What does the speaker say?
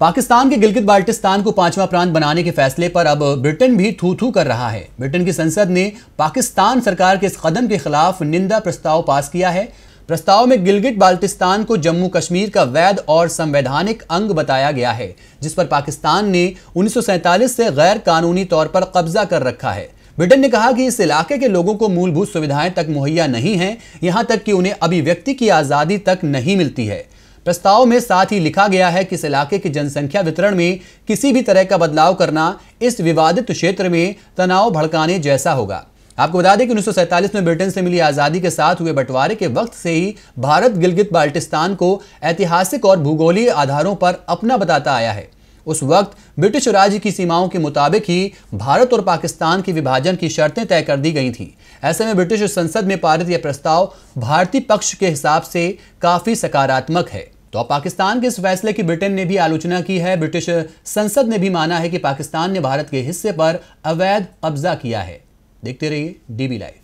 पाकिस्तान के गिलगित बाल्टिस्तान को पांचवा प्रांत बनाने के फैसले पर अब ब्रिटेन भी थू थू कर रहा है ब्रिटेन की संसद ने पाकिस्तान सरकार के इस कदम के खिलाफ निंदा प्रस्ताव पास किया है प्रस्ताव में गिलगित बाल्टिस्तान को जम्मू कश्मीर का वैध और संवैधानिक अंग बताया गया है जिस पर पाकिस्तान ने उन्नीस से गैर कानूनी तौर पर कब्जा कर रखा है ब्रिटेन ने कहा कि इस इलाके के लोगों को मूलभूत सुविधाएं तक मुहैया नहीं है यहां तक कि उन्हें अभिव्यक्ति की आज़ादी तक नहीं मिलती है प्रस्ताव में साथ ही लिखा गया है कि इस इलाके की जनसंख्या वितरण में किसी भी तरह का बदलाव करना इस विवादित क्षेत्र में तनाव भड़काने जैसा होगा आपको बता दें कि उन्नीस में ब्रिटेन से मिली आज़ादी के साथ हुए बंटवारे के वक्त से ही भारत गिलगित बाल्टिस्तान को ऐतिहासिक और भूगोलीय आधारों पर अपना बताता आया है उस वक्त ब्रिटिश राज्य की सीमाओं के मुताबिक ही भारत और पाकिस्तान के विभाजन की शर्तें तय कर दी गई थी ऐसे में ब्रिटिश संसद में पारित यह प्रस्ताव भारतीय पक्ष के हिसाब से काफ़ी सकारात्मक है तो अब पाकिस्तान के इस फैसले की ब्रिटेन ने भी आलोचना की है ब्रिटिश संसद ने भी माना है कि पाकिस्तान ने भारत के हिस्से पर अवैध कब्जा किया है देखते रहिए डीबी लाइव